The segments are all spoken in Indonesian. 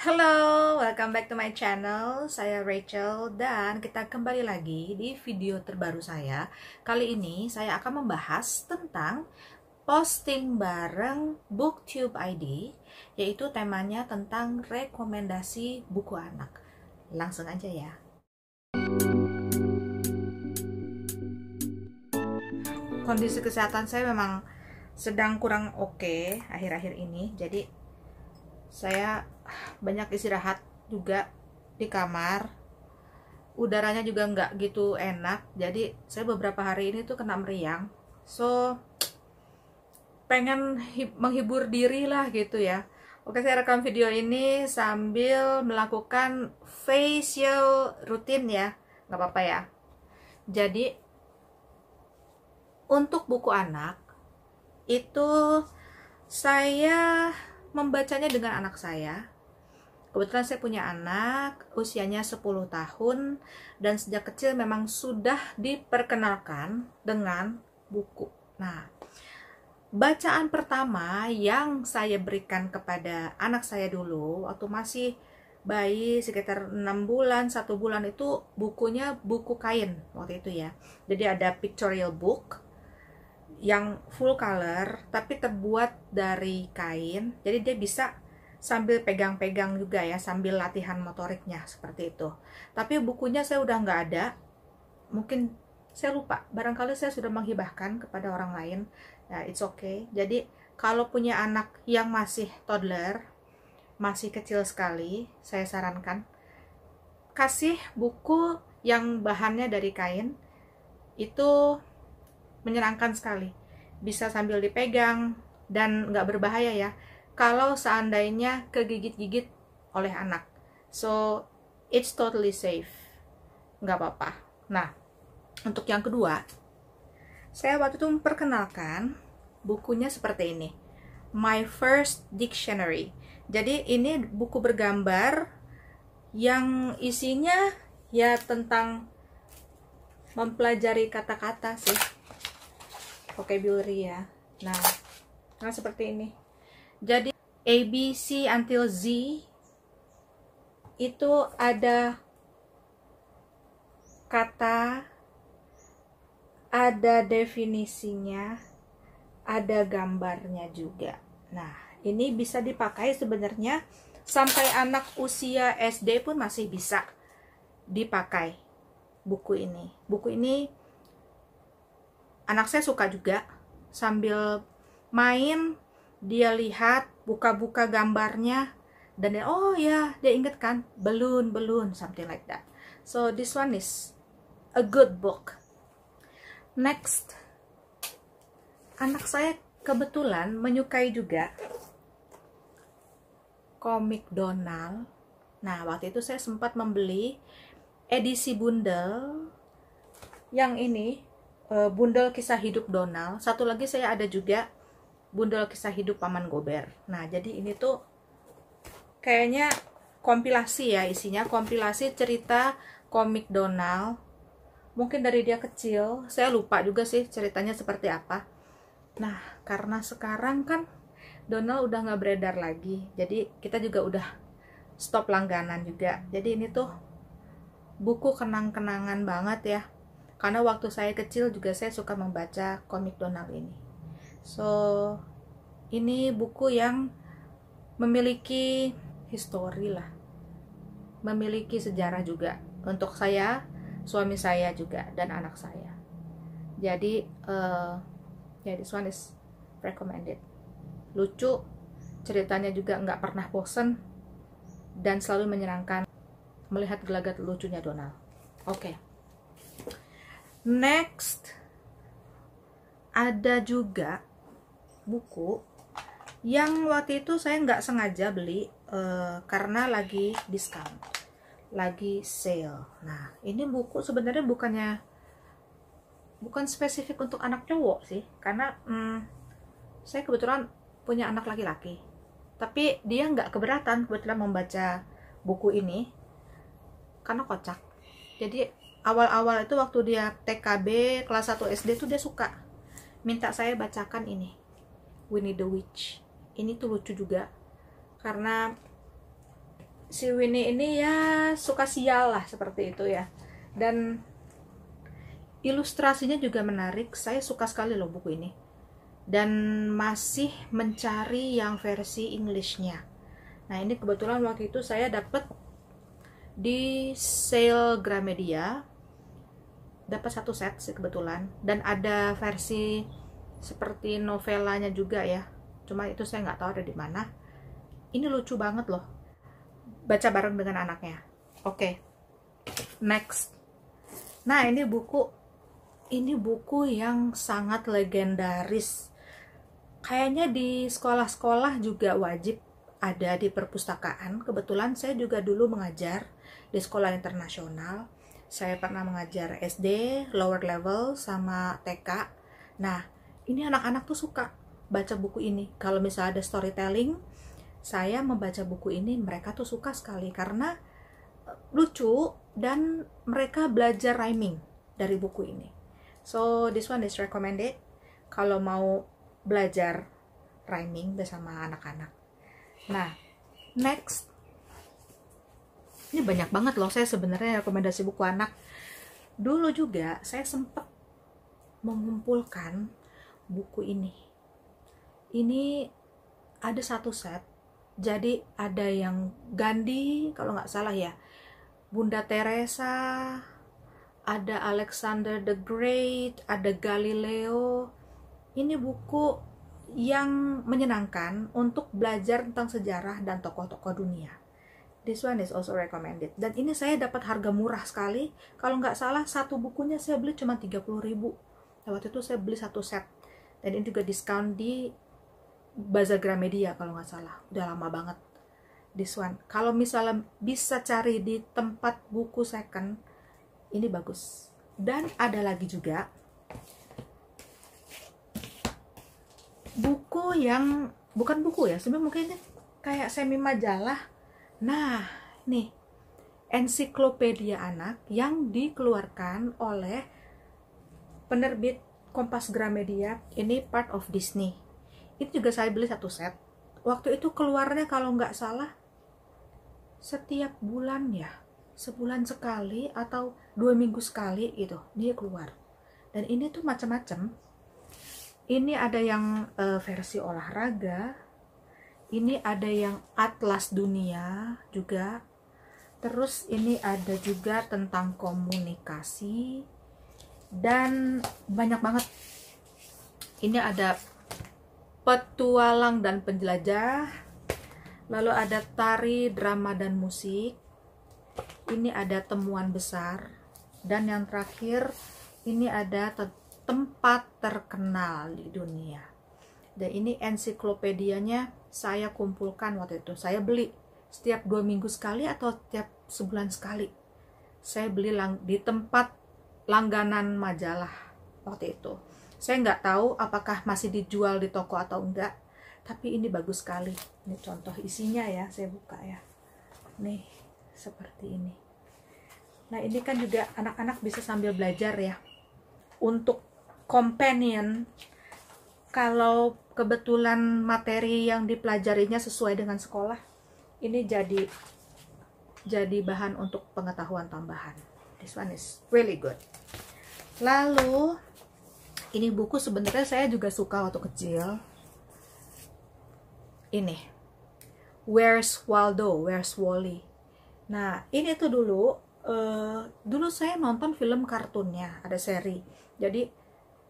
Hello, welcome back to my channel. Saya Rachel dan kita kembali lagi di video terbaru saya. Kali ini saya akan membahas tentang posting bareng BookTube ID, yaitu temanya tentang rekomendasi buku anak. Langsung aja ya. Kondisi kesehatan saya memang sedang kurang oke okay akhir-akhir ini, jadi saya banyak istirahat juga di kamar udaranya juga nggak gitu enak jadi saya beberapa hari ini tuh kena meriang so pengen menghibur diri lah gitu ya Oke saya rekam video ini sambil melakukan facial rutin ya nggak apa-apa ya jadi untuk buku anak itu saya membacanya dengan anak saya Kebetulan saya punya anak, usianya 10 tahun, dan sejak kecil memang sudah diperkenalkan dengan buku. Nah, bacaan pertama yang saya berikan kepada anak saya dulu, waktu masih bayi sekitar 6 bulan, 1 bulan itu bukunya buku kain waktu itu ya. Jadi ada pictorial book, yang full color tapi terbuat dari kain jadi dia bisa sambil pegang-pegang juga ya sambil latihan motoriknya seperti itu tapi bukunya saya udah nggak ada mungkin saya lupa barangkali saya sudah menghibahkan kepada orang lain ya it's okay jadi kalau punya anak yang masih toddler masih kecil sekali saya sarankan kasih buku yang bahannya dari kain itu menyenangkan sekali bisa sambil dipegang dan nggak berbahaya ya kalau seandainya kegigit-gigit oleh anak. So, it's totally safe. Nggak apa-apa. Nah, untuk yang kedua, saya waktu itu memperkenalkan bukunya seperti ini. My First Dictionary. Jadi ini buku bergambar yang isinya ya tentang mempelajari kata-kata sih. Vocabulary ya. Nah, nah seperti ini. Jadi A, B, C until Z itu ada kata, ada definisinya, ada gambarnya juga. Nah, ini bisa dipakai sebenarnya sampai anak usia SD pun masih bisa dipakai buku ini. Buku ini anak saya suka juga sambil main dia lihat buka-buka gambarnya dan dia, oh ya dia inget kan balloon balloon something like that so this one is a good book next anak saya kebetulan menyukai juga komik Donald nah waktu itu saya sempat membeli edisi bundel yang ini eh, bundel kisah hidup Donald satu lagi saya ada juga Bundel Kisah Hidup Paman Gober. Nah, jadi ini tuh kayaknya kompilasi ya isinya kompilasi cerita komik Donald. Mungkin dari dia kecil, saya lupa juga sih ceritanya seperti apa. Nah, karena sekarang kan Donald udah nggak beredar lagi, jadi kita juga udah stop langganan juga. Jadi ini tuh buku kenang-kenangan banget ya karena waktu saya kecil juga saya suka membaca komik Donald ini. So, ini buku yang memiliki histori lah. Memiliki sejarah juga untuk saya, suami saya juga dan anak saya. Jadi uh, eh, yeah, this one is recommended. Lucu, ceritanya juga nggak pernah bosen dan selalu menyenangkan melihat gelagat lucunya Donald. Oke. Okay. Next ada juga buku yang waktu itu saya nggak sengaja beli uh, karena lagi diskon lagi sale nah ini buku sebenarnya bukannya bukan spesifik untuk anak cowok sih karena hmm, saya kebetulan punya anak laki-laki tapi dia nggak keberatan kebetulan membaca buku ini karena kocak jadi awal-awal itu waktu dia TKB kelas 1 SD itu dia suka minta saya bacakan ini Winnie the Witch ini tuh lucu juga karena si Winnie ini ya suka sial lah seperti itu ya dan ilustrasinya juga menarik saya suka sekali loh buku ini dan masih mencari yang versi Inggrisnya nah ini kebetulan waktu itu saya dapat di sale Gramedia dapat satu set sih kebetulan dan ada versi seperti novelanya juga ya cuma itu saya nggak tahu ada di mana ini lucu banget loh baca bareng dengan anaknya oke okay. next nah ini buku ini buku yang sangat legendaris kayaknya di sekolah-sekolah juga wajib ada di perpustakaan kebetulan saya juga dulu mengajar di sekolah internasional saya pernah mengajar SD, lower level, sama TK. Nah, ini anak-anak tuh suka baca buku ini kalau misalnya ada storytelling saya membaca buku ini mereka tuh suka sekali karena eh, lucu dan mereka belajar rhyming dari buku ini so this one is recommended kalau mau belajar rhyming bersama anak-anak nah next ini banyak banget loh saya sebenarnya rekomendasi buku anak dulu juga saya sempat mengumpulkan buku ini. Ini ada satu set. Jadi ada yang Gandhi kalau nggak salah ya. Bunda Teresa, ada Alexander the Great, ada Galileo. Ini buku yang menyenangkan untuk belajar tentang sejarah dan tokoh-tokoh dunia. This one is also recommended. Dan ini saya dapat harga murah sekali. Kalau nggak salah, satu bukunya saya beli cuma 30 ribu. Nah, waktu itu saya beli satu set dan ini juga diskon di Bazar Gramedia kalau nggak salah udah lama banget this one kalau misalnya bisa cari di tempat buku second ini bagus dan ada lagi juga buku yang bukan buku ya sebenarnya mungkin ini kayak semi majalah nah nih ensiklopedia anak yang dikeluarkan oleh penerbit Kompas Gramedia ini part of Disney itu juga saya beli satu set waktu itu keluarnya kalau nggak salah setiap bulan ya sebulan sekali atau dua minggu sekali gitu dia keluar dan ini tuh macam-macam ini ada yang uh, versi olahraga ini ada yang atlas dunia juga terus ini ada juga tentang komunikasi dan banyak banget ini ada petualang dan penjelajah lalu ada tari drama dan musik ini ada temuan besar dan yang terakhir ini ada te tempat terkenal di dunia dan ini ensiklopedianya saya kumpulkan waktu itu saya beli setiap dua minggu sekali atau setiap sebulan sekali saya beli lang di tempat langganan majalah waktu itu. Saya nggak tahu apakah masih dijual di toko atau enggak, tapi ini bagus sekali. Ini contoh isinya ya, saya buka ya. Nih, seperti ini. Nah, ini kan juga anak-anak bisa sambil belajar ya. Untuk companion, kalau kebetulan materi yang dipelajarinya sesuai dengan sekolah, ini jadi jadi bahan untuk pengetahuan tambahan. This one is really good. Lalu ini buku sebenarnya saya juga suka waktu kecil. Ini. Where's Waldo? Where's Wally? Nah, ini tuh dulu uh, dulu saya nonton film kartunnya, ada seri. Jadi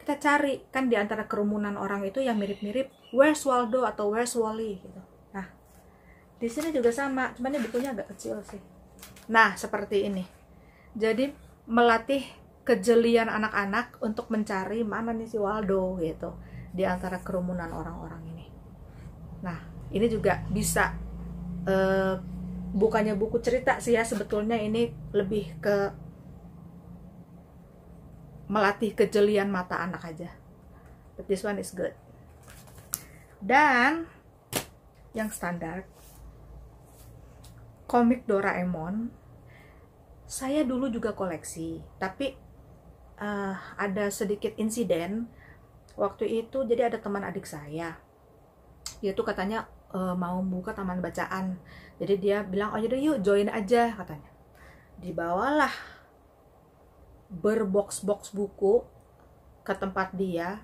kita cari kan di antara kerumunan orang itu yang mirip-mirip Where's Waldo atau Where's Wally gitu. Nah, di sini juga sama, cuman ini bukunya agak kecil sih. Nah, seperti ini jadi melatih kejelian anak-anak untuk mencari mana nih si Waldo gitu di antara kerumunan orang-orang ini. Nah, ini juga bisa eh, bukannya buku cerita sih ya sebetulnya ini lebih ke melatih kejelian mata anak aja. But this one is good. Dan yang standar komik Doraemon saya dulu juga koleksi tapi uh, ada sedikit insiden waktu itu jadi ada teman adik saya dia tuh katanya uh, mau buka taman bacaan jadi dia bilang oh yaudah yuk join aja katanya dibawalah berbox-box buku ke tempat dia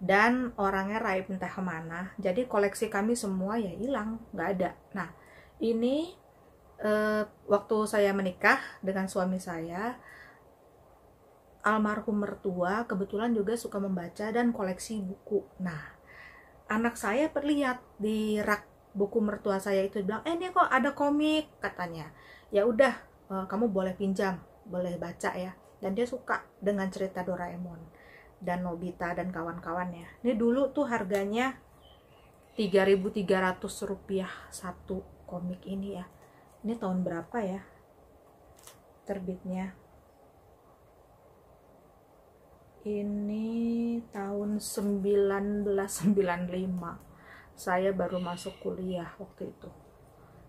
dan orangnya raib entah kemana jadi koleksi kami semua ya hilang nggak ada nah ini eh, waktu saya menikah dengan suami saya almarhum mertua kebetulan juga suka membaca dan koleksi buku nah anak saya perlihat di rak buku mertua saya itu bilang eh ini kok ada komik katanya ya udah eh, kamu boleh pinjam boleh baca ya dan dia suka dengan cerita Doraemon dan Nobita dan kawan-kawannya ini dulu tuh harganya 3.300 rupiah satu komik ini ya ini tahun berapa ya terbitnya ini tahun 1995 saya baru masuk kuliah waktu itu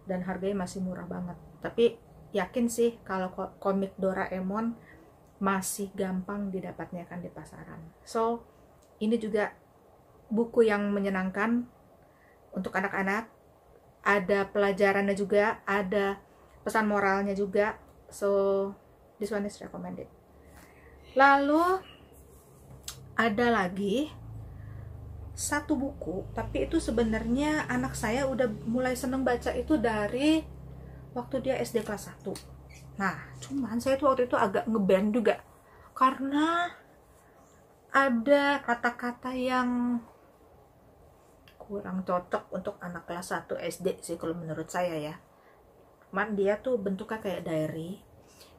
dan harganya masih murah banget tapi yakin sih kalau komik Doraemon masih gampang didapatnya kan di pasaran so ini juga buku yang menyenangkan untuk anak-anak ada pelajarannya juga ada pesan moralnya juga so this one is recommended lalu ada lagi satu buku tapi itu sebenarnya anak saya udah mulai seneng baca itu dari waktu dia SD kelas 1 nah cuman saya tuh waktu itu agak ngeband juga karena ada kata-kata yang kurang cocok untuk anak kelas 1 SD sih kalau menurut saya ya cuman dia tuh bentuknya kayak diary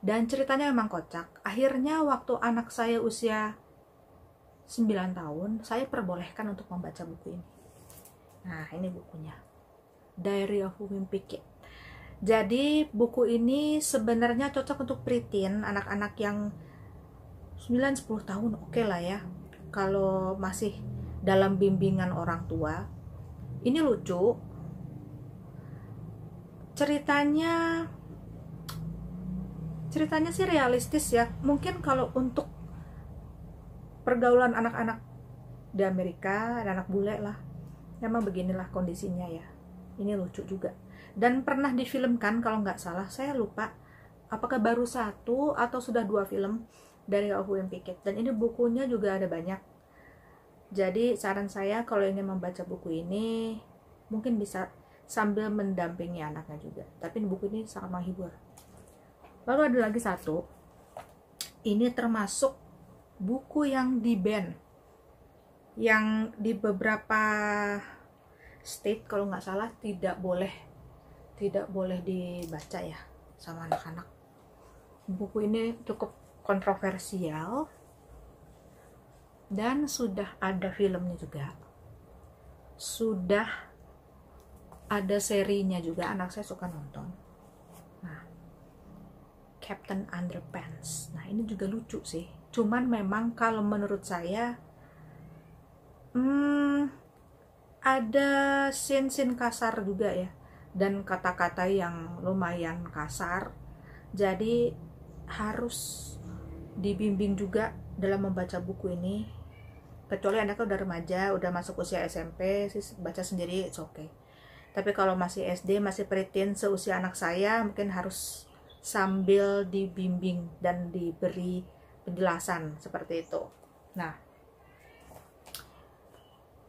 dan ceritanya emang kocak akhirnya waktu anak saya usia 9 tahun saya perbolehkan untuk membaca buku ini nah ini bukunya Diary of Women Pickett jadi buku ini sebenarnya cocok untuk preteen, anak-anak yang 9-10 tahun oke okay lah ya. Kalau masih dalam bimbingan orang tua, ini lucu ceritanya ceritanya sih realistis ya mungkin kalau untuk pergaulan anak-anak di Amerika dan anak bule lah memang beginilah kondisinya ya ini lucu juga dan pernah difilmkan kalau nggak salah saya lupa apakah baru satu atau sudah dua film dari Ohu Pickett dan ini bukunya juga ada banyak jadi saran saya kalau ingin membaca buku ini mungkin bisa sambil mendampingi anaknya juga. Tapi buku ini sangat menghibur. Lalu ada lagi satu. Ini termasuk buku yang di ban yang di beberapa state kalau nggak salah tidak boleh tidak boleh dibaca ya sama anak-anak buku ini cukup kontroversial dan sudah ada filmnya juga sudah ada serinya juga anak saya suka nonton nah Captain Underpants nah ini juga lucu sih cuman memang kalau menurut saya hmm, ada scene-scene kasar juga ya dan kata-kata yang lumayan kasar jadi harus dibimbing juga dalam membaca buku ini kecuali anaknya udah remaja udah masuk usia SMP sih baca sendiri it's okay tapi kalau masih SD masih preteen seusia anak saya mungkin harus sambil dibimbing dan diberi penjelasan seperti itu nah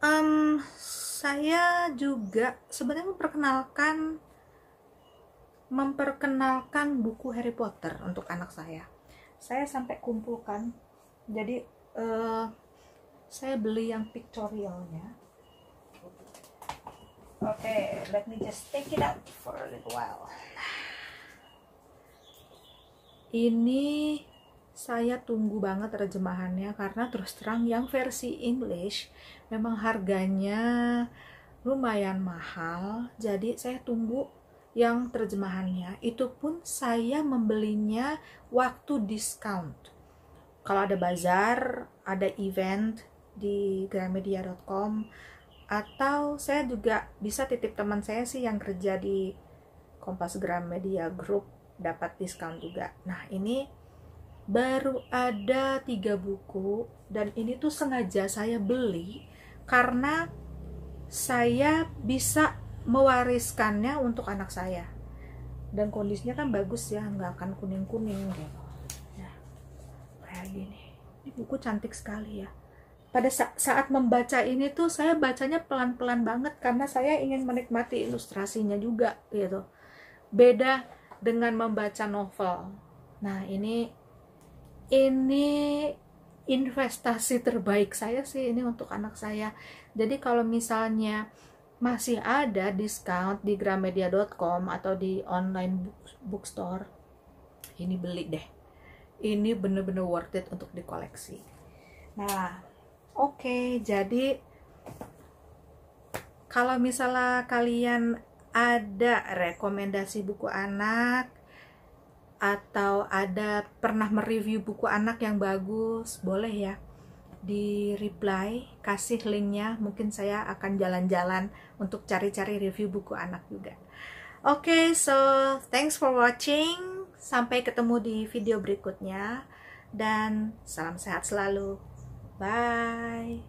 um, saya juga sebenarnya memperkenalkan memperkenalkan buku Harry Potter untuk anak saya saya sampai kumpulkan jadi uh, saya beli yang pictorialnya oke okay, let me just take it out for a little while ini saya tunggu banget terjemahannya karena terus terang yang versi English memang harganya lumayan mahal jadi saya tunggu yang terjemahannya itu pun saya membelinya waktu discount kalau ada bazar ada event di gramedia.com atau saya juga bisa titip teman saya sih yang kerja di Kompas Gramedia Group dapat diskon juga. Nah, ini baru ada tiga buku dan ini tuh sengaja saya beli karena saya bisa mewariskannya untuk anak saya dan kondisinya kan bagus ya nggak akan kuning kuning gitu nah kayak gini ini buku cantik sekali ya pada saat membaca ini tuh saya bacanya pelan-pelan banget karena saya ingin menikmati ilustrasinya juga gitu. Beda dengan membaca novel. Nah, ini ini investasi terbaik saya sih ini untuk anak saya. Jadi kalau misalnya masih ada discount di gramedia.com atau di online bookstore, ini beli deh. Ini bener-bener worth it untuk dikoleksi. Nah, Oke, jadi kalau misalnya kalian ada rekomendasi buku anak atau ada pernah mereview buku anak yang bagus, boleh ya di reply kasih linknya mungkin saya akan jalan-jalan untuk cari-cari review buku anak juga oke so thanks for watching sampai ketemu di video berikutnya dan salam sehat selalu Bye.